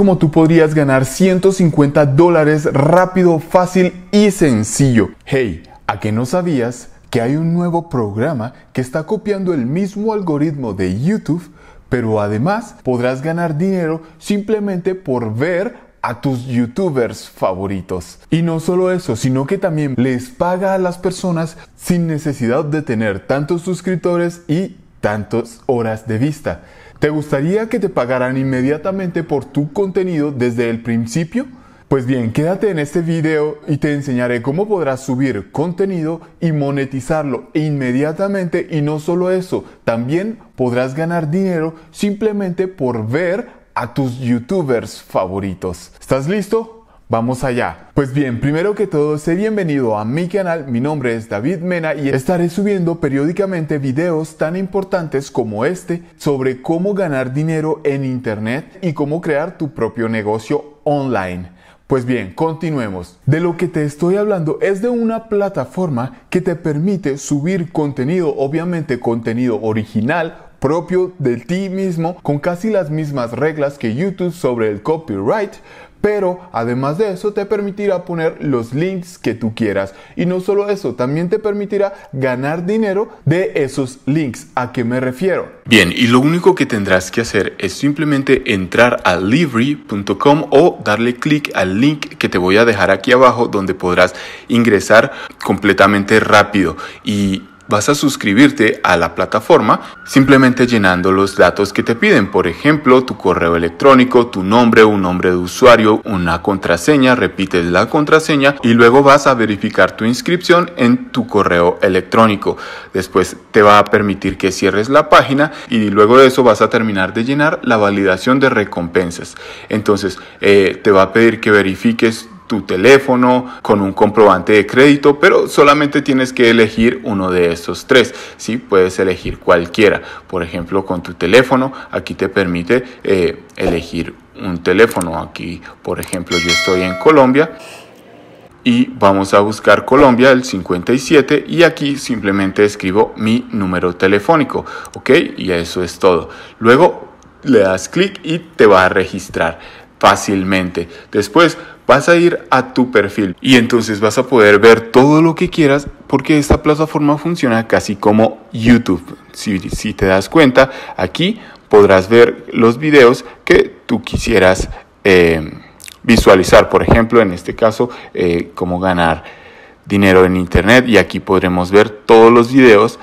cómo tú podrías ganar 150 dólares rápido, fácil y sencillo. Hey, ¿a qué no sabías que hay un nuevo programa que está copiando el mismo algoritmo de YouTube? Pero además podrás ganar dinero simplemente por ver a tus youtubers favoritos. Y no solo eso, sino que también les paga a las personas sin necesidad de tener tantos suscriptores y tantas horas de vista. ¿Te gustaría que te pagaran inmediatamente por tu contenido desde el principio? Pues bien, quédate en este video y te enseñaré cómo podrás subir contenido y monetizarlo inmediatamente y no solo eso, también podrás ganar dinero simplemente por ver a tus youtubers favoritos. ¿Estás listo? Vamos allá. Pues bien, primero que todo, sé bienvenido a mi canal, mi nombre es David Mena y estaré subiendo periódicamente videos tan importantes como este sobre cómo ganar dinero en Internet y cómo crear tu propio negocio online. Pues bien, continuemos. De lo que te estoy hablando es de una plataforma que te permite subir contenido, obviamente contenido original, propio de ti mismo, con casi las mismas reglas que YouTube sobre el copyright, pero además de eso te permitirá poner los links que tú quieras. Y no solo eso, también te permitirá ganar dinero de esos links. ¿A qué me refiero? Bien, y lo único que tendrás que hacer es simplemente entrar a livery.com o darle clic al link que te voy a dejar aquí abajo donde podrás ingresar completamente rápido. Y vas a suscribirte a la plataforma simplemente llenando los datos que te piden, por ejemplo, tu correo electrónico, tu nombre, un nombre de usuario, una contraseña, repites la contraseña y luego vas a verificar tu inscripción en tu correo electrónico. Después te va a permitir que cierres la página y luego de eso vas a terminar de llenar la validación de recompensas. Entonces, eh, te va a pedir que verifiques tu teléfono, con un comprobante de crédito, pero solamente tienes que elegir uno de estos tres. Sí, puedes elegir cualquiera. Por ejemplo, con tu teléfono, aquí te permite eh, elegir un teléfono. Aquí, por ejemplo, yo estoy en Colombia y vamos a buscar Colombia el 57 y aquí simplemente escribo mi número telefónico, ¿ok? Y eso es todo. Luego le das clic y te va a registrar fácilmente. Después vas a ir a tu perfil y entonces vas a poder ver todo lo que quieras porque esta plataforma funciona casi como YouTube. Si, te das cuenta, aquí podrás ver los videos que tú quisieras em, visualizar. Por ejemplo, en este caso, eh, cómo ganar dinero en Internet y aquí podremos ver todos los videos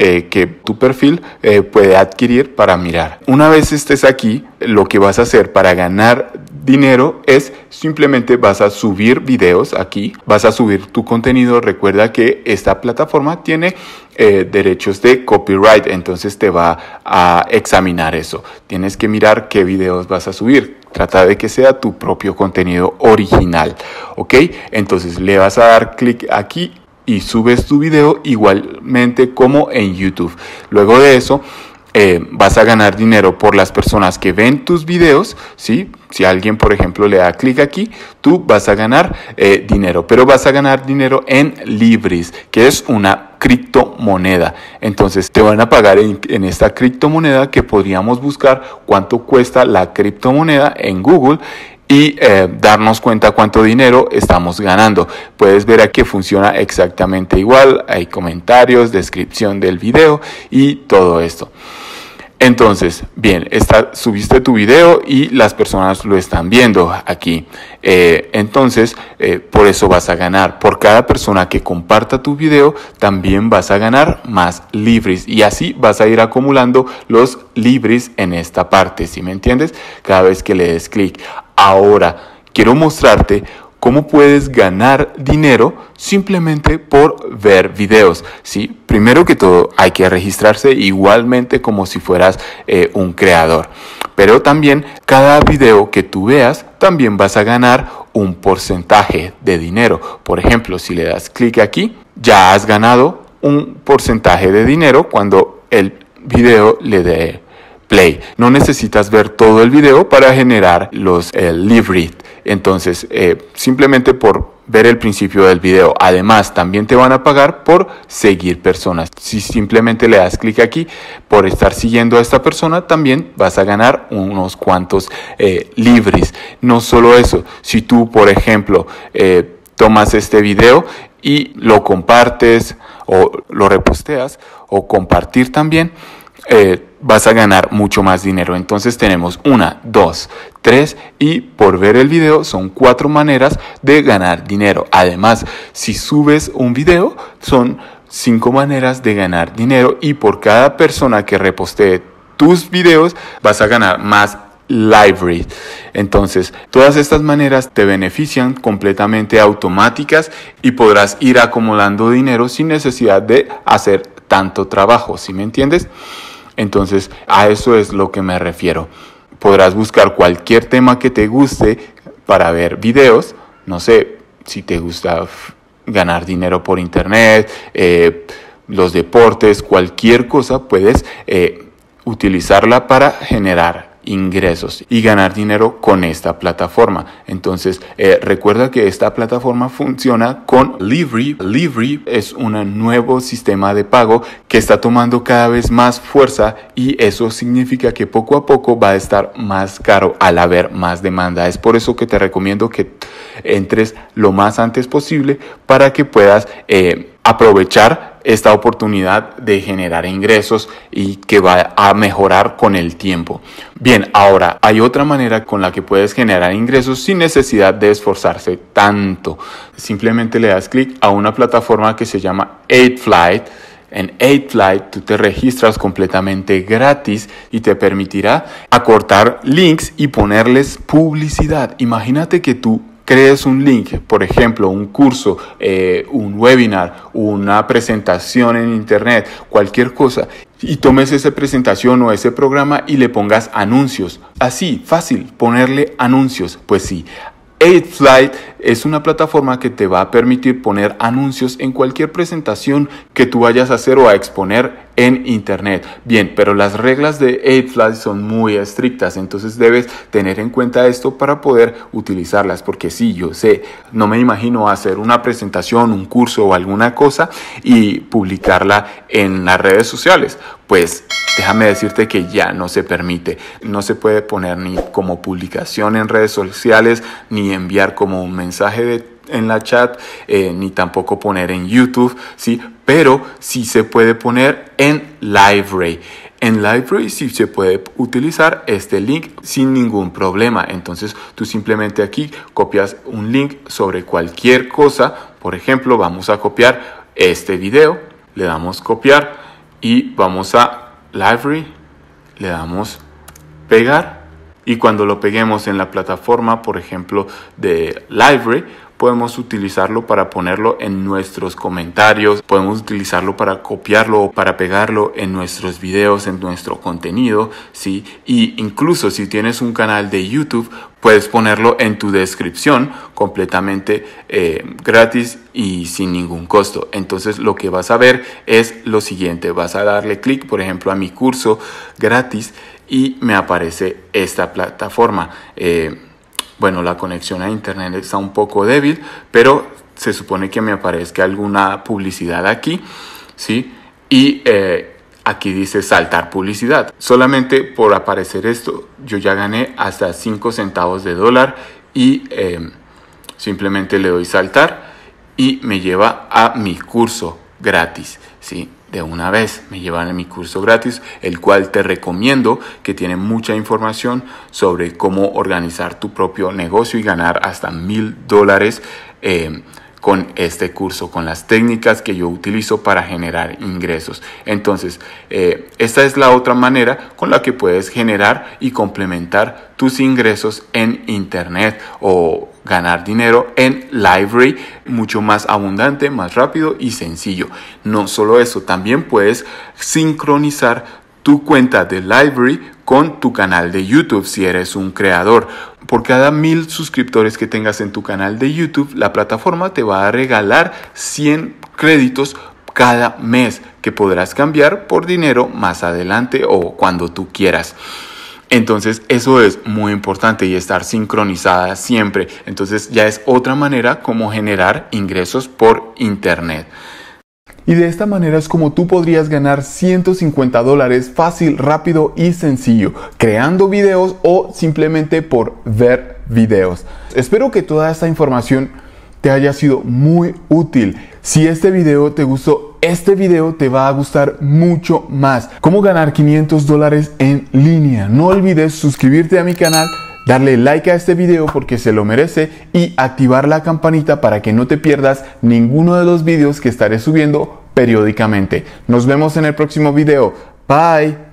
eh, que tu perfil eh, puede adquirir para mirar. Una vez estés aquí, lo que vas a hacer para ganar dinero es simplemente vas a subir videos aquí, vas a subir tu contenido. Recuerda que esta plataforma tiene eh, derechos de copyright, entonces te va a examinar eso. Tienes que mirar qué videos vas a subir. Trata de que sea tu propio contenido original, ¿ok? Entonces le vas a dar clic aquí y subes tu video igualmente como en YouTube. Luego de eso, eh, vas a ganar dinero por las personas que ven tus videos, ¿sí? Si alguien, por ejemplo, le da clic aquí, tú vas a ganar eh, dinero, pero vas a ganar dinero en Libris, que es una criptomoneda. Entonces te van a pagar en, esta criptomoneda que podríamos buscar cuánto cuesta la criptomoneda en Google y eh, darnos cuenta cuánto dinero estamos ganando. Puedes ver aquí funciona exactamente igual, hay comentarios, descripción del video y todo esto. Entonces, bien, subiste tu video y las personas lo están viendo aquí. Eh, entonces, eh, por eso vas a ganar. Por cada persona que comparta tu video, también vas a ganar más libres. Y así vas a ir acumulando los libres en esta parte, ¿sí me entiendes? Cada vez que le des clic. Ahora, quiero mostrarte cómo puedes ganar dinero simplemente por ver videos. ¿sí? Primero que todo, hay que registrarse igualmente como si fueras eh, un creador. Pero también cada video que tú veas, también vas a ganar un porcentaje de dinero. Por ejemplo, si le das clic aquí, ya has ganado un porcentaje de dinero cuando el video le dé play. No necesitas ver todo el video para generar los eh, live entonces, eh, simplemente por ver el principio del video. Además, también te van a pagar por seguir personas. Si simplemente le das clic aquí por estar siguiendo a esta persona, también vas a ganar unos cuantos eh, libres. No solo eso, si tú, por ejemplo, eh, tomas este video y lo compartes o lo reposteas o compartir también, eh, vas a ganar mucho más dinero. Entonces tenemos una, dos, tres y por ver el video son cuatro maneras de ganar dinero. Además, si subes un video son cinco maneras de ganar dinero y por cada persona que repostee tus videos vas a ganar más Library. Entonces, todas estas maneras te benefician completamente automáticas y podrás ir acumulando dinero sin necesidad de hacer tanto trabajo, Si me entiendes? Entonces, a eso es lo que me refiero. Podrás buscar cualquier tema que te guste para ver videos. No sé si te gusta ganar dinero por internet, eh, los deportes, cualquier cosa, puedes eh, utilizarla para generar ingresos y ganar dinero con esta plataforma. Entonces, eh, recuerda que esta plataforma funciona con Livery. Livery es un nuevo sistema de pago que está tomando cada vez más fuerza y eso significa que poco a poco va a estar más caro al haber más demanda. Es por eso que te recomiendo que entres lo más antes posible para que puedas eh, aprovechar esta oportunidad de generar ingresos y que va a mejorar con el tiempo. Bien, ahora hay otra manera con la que puedes generar ingresos sin necesidad de esforzarse tanto. Simplemente le das clic a una plataforma que se llama 8Flight. En 8Flight tú te registras completamente gratis y te permitirá acortar links y ponerles publicidad. Imagínate que tú crees un link, por ejemplo, un curso, eh, un webinar, una presentación en internet, cualquier cosa, y tomes esa presentación o ese programa y le pongas anuncios. Así, fácil, ponerle anuncios. Pues sí, 8Flight es una plataforma que te va a permitir poner anuncios en cualquier presentación que tú vayas a hacer o a exponer en Internet. Bien, pero las reglas de flash son muy estrictas, entonces debes tener en cuenta esto para poder utilizarlas, porque si yo sé, no me imagino hacer una presentación, un curso o alguna cosa y publicarla en las redes sociales. Pues déjame decirte que ya no se permite. No se puede poner ni como publicación en redes sociales, ni enviar como un mensaje de en la chat, eh, ni tampoco poner en YouTube, ¿sí? Pero sí se puede poner en Library. En Library sí se puede utilizar este link sin ningún problema. Entonces tú simplemente aquí copias un link sobre cualquier cosa. Por ejemplo, vamos a copiar este video. Le damos copiar y vamos a Library. Le damos pegar. Y cuando lo peguemos en la plataforma, por ejemplo, de Library, podemos utilizarlo para ponerlo en nuestros comentarios, podemos utilizarlo para copiarlo o para pegarlo en nuestros videos, en nuestro contenido, ¿sí? Y incluso si tienes un canal de YouTube, puedes ponerlo en tu descripción completamente eh, gratis y sin ningún costo. Entonces lo que vas a ver es lo siguiente, vas a darle clic, por ejemplo, a mi curso gratis y me aparece esta plataforma. Eh, bueno, la conexión a internet está un poco débil, pero se supone que me aparezca alguna publicidad aquí, ¿sí? Y eh, aquí dice saltar publicidad. Solamente por aparecer esto, yo ya gané hasta 5 centavos de dólar y em, simplemente le doy saltar y me lleva a mi curso gratis, ¿sí? de una vez. Me llevan a mi curso gratis, el cual te recomiendo que tiene mucha información sobre cómo organizar tu propio negocio y ganar hasta mil dólares. Eh, con este curso, con las técnicas que yo utilizo para generar ingresos. Entonces, eh, esta es la otra manera con la que puedes generar y complementar tus ingresos en Internet o ganar dinero en Library mucho más abundante, más rápido y sencillo. No solo eso, también puedes sincronizar tu cuenta de Library con tu canal de YouTube si eres un creador. Por cada mil suscriptores que tengas en tu canal de YouTube, la plataforma te va a regalar 100 créditos cada mes que podrás cambiar por dinero más adelante o cuando tú quieras. Entonces eso es muy importante y estar sincronizada siempre. Entonces ya es otra manera como generar ingresos por Internet. Y de esta manera es como tú podrías ganar 150 dólares fácil, rápido y sencillo, creando videos o simplemente por ver videos. Espero que toda esta información haya sido muy útil. Si este video te gustó, este video te va a gustar mucho más. Cómo ganar 500 dólares en línea. No olvides suscribirte a mi canal darle like a este video porque se lo merece y activar la campanita para que no te pierdas ninguno de los videos que estaré subiendo periódicamente. Nos vemos en el próximo video. Bye.